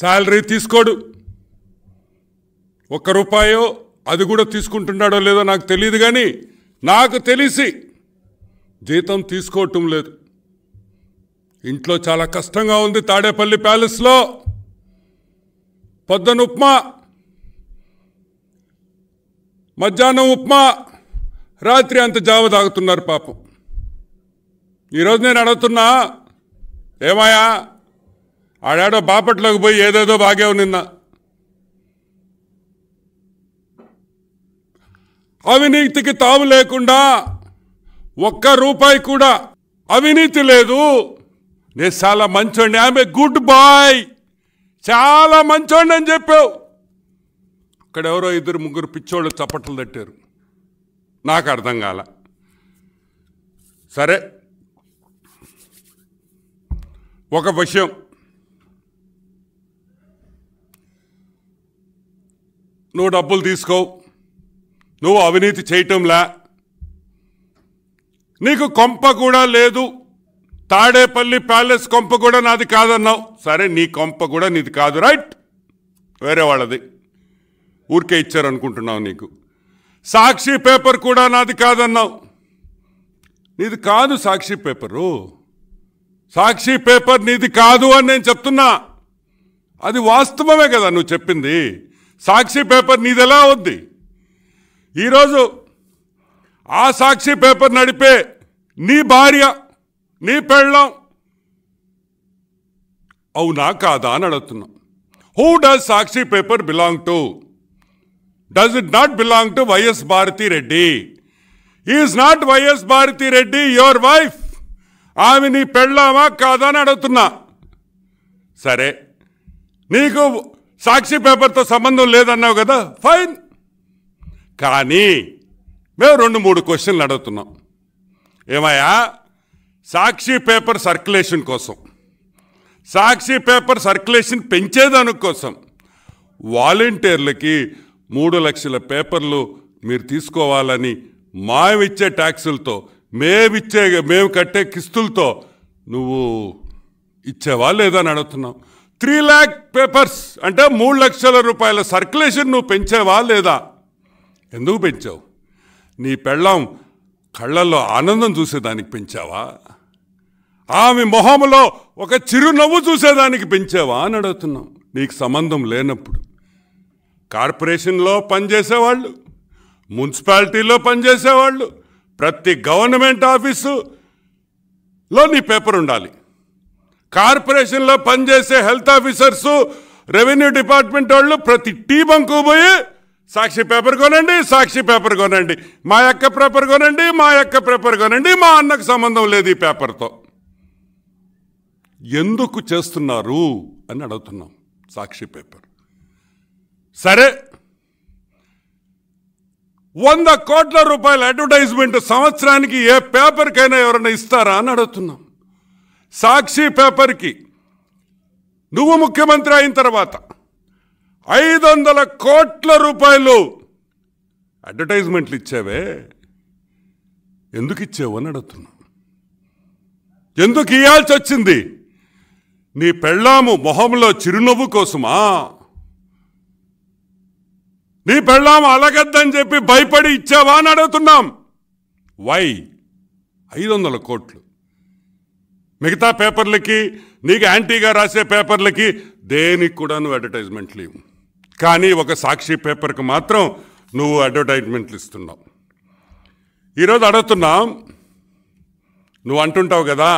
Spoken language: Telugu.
శాలరీ తీసుకోడు ఒక్క రూపాయో అది కూడా తీసుకుంటున్నాడో లేదో నాకు తెలియదు కానీ నాకు తెలిసి జీతం తీసుకోవటం లేదు ఇంట్లో చాలా కష్టంగా ఉంది తాడేపల్లి ప్యాలెస్లో పొద్దున ఉప్మా మధ్యాహ్నం ఉప్మా రాత్రి అంత జావ తాగుతున్నారు పాపం ఈరోజు నేను అడుగుతున్నా ఏమాయా ఆడాడో బాపట్లోకి పోయి ఏదేదో బాగా నిన్న అవినీతికి తావు లేకుండా ఒక్క రూపాయి కూడా అవినీతి లేదు నేను చాలా మంచోండి ఆమె గుడ్ బాయ్ చాలా మంచోండి అని చెప్పావు అక్కడ ఎవరో ఇద్దరు ముగ్గురు పిచ్చోళ్ళు చప్పట్లు తట్టారు నాకు అర్థం కాల సరే ఒక విషయం నువ్వు డబ్బులు తీసుకో నువ్వు అవినీతి చేయటంలా నీకు కొంప కూడా లేదు తాడేపల్లి ప్యాలెస్ కొంప కూడా నాది కాదన్నావు సరే నీ కొంప కూడా నీది కాదు రైట్ వేరే వాళ్ళది ఊరికే ఇచ్చారనుకుంటున్నావు నీకు సాక్షి పేపర్ కూడా నాది కాదన్నావు నీది కాదు సాక్షి పేపరు సాక్షి పేపర్ నీది కాదు అని నేను చెప్తున్నా అది వాస్తవమే కదా నువ్వు చెప్పింది సాక్షి పేపర్ నీదెలా ఉంది ఈరోజు ఆ సాక్షి పేపర్ నడిపే నీ భార్య నీ పెళ్ళం అవునా కాదా అని అడుగుతున్నాం who does Sakshi paper belong to does it not belong to YS Bharathi Reddy is not YS Bharathi Reddy your wife ఆమె నీ పెళ్ళామా కాదా అని అడుగుతున్నా సరే నీకు సాక్షి పేపర్తో సంబంధం లేదన్నావు కదా ఫైన్ కానీ మేము రెండు మూడు క్వశ్చన్లు అడుగుతున్నాం ఏమయ్యా సాక్షి పేపర్ సర్క్యులేషన్ కోసం సాక్షి పేపర్ సర్క్యులేషన్ పెంచేదాని కోసం వాలంటీర్లకి మూడు లక్షల పేపర్లు మీరు తీసుకోవాలని మావిచ్చే ట్యాక్సులతో మేమిచ్చే మేము కట్టే కిస్తులతో నువ్వు ఇచ్చేవా లేదా అని అడుగుతున్నావు త్రీ ల్యాక్ పేపర్స్ అంటే మూడు లక్షల రూపాయల సర్క్యులేషన్ నువ్వు పెంచావా లేదా ఎందుకు పెంచావు నీ పెళ్ళం కళ్ళల్లో ఆనందం చూసేదానికి పెంచావా ఆమె మొహంలో ఒక చిరునవ్వు చూసేదానికి పెంచావా అని అడుగుతున్నాం నీకు సంబంధం లేనప్పుడు కార్పొరేషన్లో పనిచేసేవాళ్ళు మున్సిపాలిటీలో పనిచేసేవాళ్ళు ప్రతి గవర్నమెంట్ ఆఫీసులో నీ పేపర్ ఉండాలి కార్పొరేషన్లో పనిచేసే హెల్త్ ఆఫీసర్స్ రెవెన్యూ డిపార్ట్మెంట్ వాళ్ళు ప్రతి టీ బంకు పోయి సాక్షి పేపర్ కొనండి సాక్షి పేపర్ కొనండి మా యొక్క పేపర్ కొనండి మా యొక్క పేపర్ కొనండి మా అన్నకు సంబంధం లేదు ఈ పేపర్తో ఎందుకు చేస్తున్నారు అని అడుగుతున్నాం సాక్షి పేపర్ సరే వంద కోట్ల రూపాయల అడ్వర్టైజ్మెంట్ సంవత్సరానికి ఏ పేపర్కైనా ఎవరైనా ఇస్తారా అని అడుగుతున్నాం సాక్షి పేపర్కి నువ్వు ముఖ్యమంత్రి అయిన తర్వాత ఐదు వందల కోట్ల రూపాయలు అడ్వర్టైజ్మెంట్లు ఇచ్చావే ఎందుకు ఇచ్చావు అని అడుగుతున్నా ఎందుకు ఇవ్వాల్సి వచ్చింది నీ పెళ్ళాము మొహంలో చిరునవ్వు కోసమా నీ పెళ్ళాము అలగద్దని చెప్పి భయపడి ఇచ్చావా అని అడుగుతున్నాం వై ఐదు వందల కోట్లు మిగతా పేపర్లకి నీకు యాంటీగా రాసే పేపర్లకి దేనికి కూడా నువ్వు అడ్వర్టైజ్మెంట్ లేవు కానీ ఒక సాక్షి పేపర్కి మాత్రం నువ్వు అడ్వర్టైజ్మెంట్లు ఇస్తున్నావు ఈరోజు అడుగుతున్నాం నువ్వు అంటుంటావు కదా